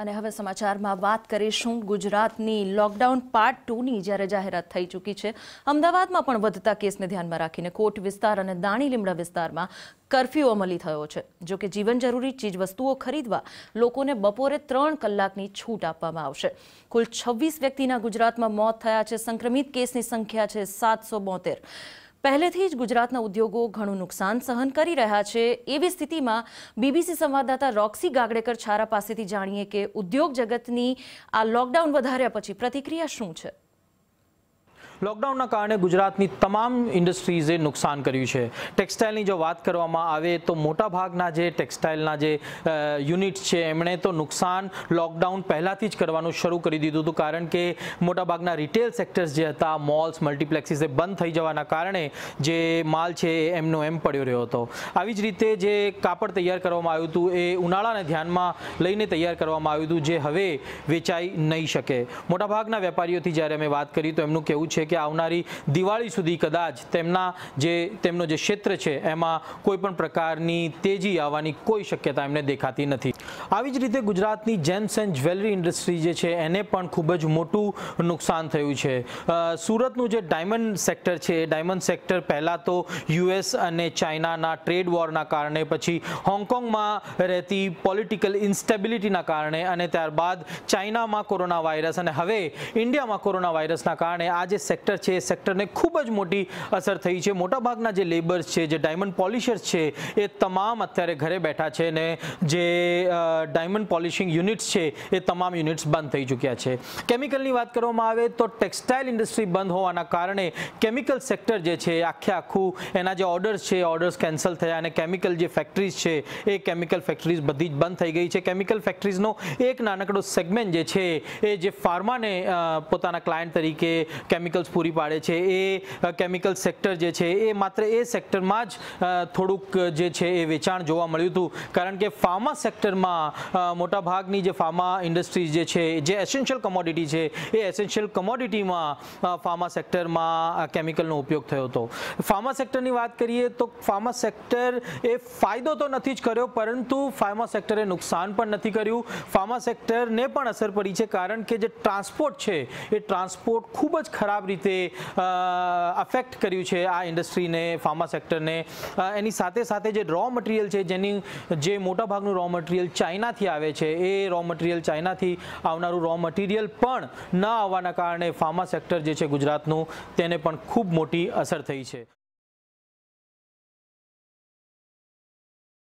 અને હવે સમાચારમાં વાત કરીશું ગુજરાતની લોકડાઉન પાર્ટ ટુની જ્યારે જાહેરાત થઈ ચૂકી છે અમદાવાદમાં પણ વધતા કેસને ધ્યાનમાં રાખીને કોટ વિસ્તાર અને દાણી લીમડા વિસ્તારમાં કરફ્યુ અમલી થયો છે જોકે જીવન જરૂરી ચીજવસ્તુઓ ખરીદવા લોકોને બપોરે ત્રણ કલાકની છૂટ આપવામાં આવશે કુલ છવ્વીસ વ્યક્તિના ગુજરાતમાં મોત થયા છે સંક્રમિત કેસની સંખ્યા છે સાતસો બોતેર પહેલેથી જ ગુજરાતના ઉદ્યોગો ઘણું નુકસાન સહન કરી રહ્યા છે એવી સ્થિતિમાં બીબીસી સંવાદદાતા રોક્સી ગાગડેકર છારા પાસેથી જાણીએ કે ઉદ્યોગ જગતની આ લોકડાઉન વધાર્યા પછી પ્રતિક્રિયા શું છે લોકડાઉનના કારણે ગુજરાતની તમામ ઇન્ડસ્ટ્રીઝે નુકસાન કર્યું છે ટેક્સટાઇલની જો વાત કરવામાં આવે તો મોટાભાગના જે ટેક્સટાઇલના જે યુનિટ્સ છે એમણે તો નુકસાન લોકડાઉન પહેલાંથી જ કરવાનું શરૂ કરી દીધું હતું કારણ કે મોટાભાગના રિટેલ સેક્ટર્સ જે હતા મોલ્સ મલ્ટીપ્લેક્સીસ એ બંધ થઈ જવાના કારણે જે માલ છે એમનો એમ પડ્યો રહ્યો હતો આવી જ રીતે જે કાપડ તૈયાર કરવામાં આવ્યું હતું એ ઉનાળાને ધ્યાનમાં લઈને તૈયાર કરવામાં આવ્યું હતું જે હવે વેચાઈ નહીં શકે મોટાભાગના વેપારીઓથી જ્યારે અમે વાત કરી તો એમનું કહેવું છે કે કે આવનારી દિવાળી સુધી કદાચ તેમના જે તેમનો જે ક્ષેત્ર છે એમાં કોઈ પણ પ્રકારની તેજી આવવાની કોઈ શક્યતા એમને દેખાતી નથી આવી જ રીતે ગુજરાતની જેમ્સ એન્ડ જ્વેલરી ઇન્ડસ્ટ્રી જે છે એને પણ ખૂબ જ મોટું નુકસાન થયું છે સુરતનું જે ડાયમંડ સેક્ટર છે એ ડાયમંડ સેક્ટર પહેલાં તો યુએસ અને ચાઇનાના ટ્રેડ વોરના કારણે પછી હોંગકોંગમાં રહેતી પોલિટિકલ ઇન્સ્ટેબિલિટીના કારણે અને ત્યારબાદ ચાઇનામાં કોરોના વાયરસ અને હવે ઇન્ડિયામાં કોરોના વાયરસના કારણે આ જે સેક્ટર છે એ સેક્ટરને ખૂબ જ મોટી અસર થઈ છે મોટાભાગના જે લેબર્સ છે જે ડાયમંડ પોલિશર્સ છે એ તમામ અત્યારે ઘરે બેઠા છે ને જે ડાયમંડ પોલિશિંગ યુનિટ્સ છે એ તમામ યુનિટ્સ બંધ થઈ ચૂક્યા છે કેમિકલની વાત કરવામાં આવે તો ટેક્સટાઇલ ઇન્ડસ્ટ્રી બંધ હોવાના કારણે કેમિકલ સેક્ટર જે છે આખે આખું એના જે ઓર્ડર્સ છે ઓર્ડર્સ કેન્સલ થયા અને કેમિકલ જે ફેક્ટરીઝ છે એ કેમિકલ ફેક્ટરીઝ બધી જ બંધ થઈ ગઈ છે કેમિકલ ફેક્ટરીઝનો એક નાનકડો સેગમેન્ટ જે છે એ જે ફાર્માને પોતાના ક્લાયન્ટ તરીકે કેમિકલ્સ પૂરી પાડે છે એ કેમિકલ સેક્ટર જે છે એ માત્ર એ સેક્ટરમાં જ થોડુંક જે છે એ વેચાણ જોવા મળ્યું હતું કારણ કે ફાર્મા સેક્ટરમાં દેશમાં મોટાભાગની જે ફાર્મા ઇન્ડસ્ટ્રીઝ જે છે જે એસેન્શિયલ કમોડિટી છે એ એસેન્શિયલ કમોડિટીમાં ફાર્મા સેક્ટરમાં કેમિકલનો ઉપયોગ થયો હતો ફાર્મા સેક્ટરની વાત કરીએ તો ફાર્મા સેક્ટર એ ફાયદો તો નથી જ કર્યો પરંતુ ફાર્મા સેક્ટરે નુકસાન પણ નથી કર્યું ફાર્મા સેક્ટરને પણ અસર પડી છે કારણ કે જે ટ્રાન્સપોર્ટ છે એ ટ્રાન્સપોર્ટ ખૂબ જ ખરાબ રીતે અફેક્ટ કર્યું છે આ ઇન્ડસ્ટ્રીને ફાર્મા સેક્ટરને એની સાથે સાથે જે રો મટીરિયલ છે જેની જે મોટાભાગનું રો મટીરિયલ ચાઇના ચાઇનાથી આવે છે એ રો મટીરિયલ ચાઇનાથી આવનારું રો મટીરિયલ પણ ન આવવાના કારણે ફાર્મા સેક્ટર જે છે ગુજરાતનું તેને પણ ખૂબ મોટી અસર થઈ છે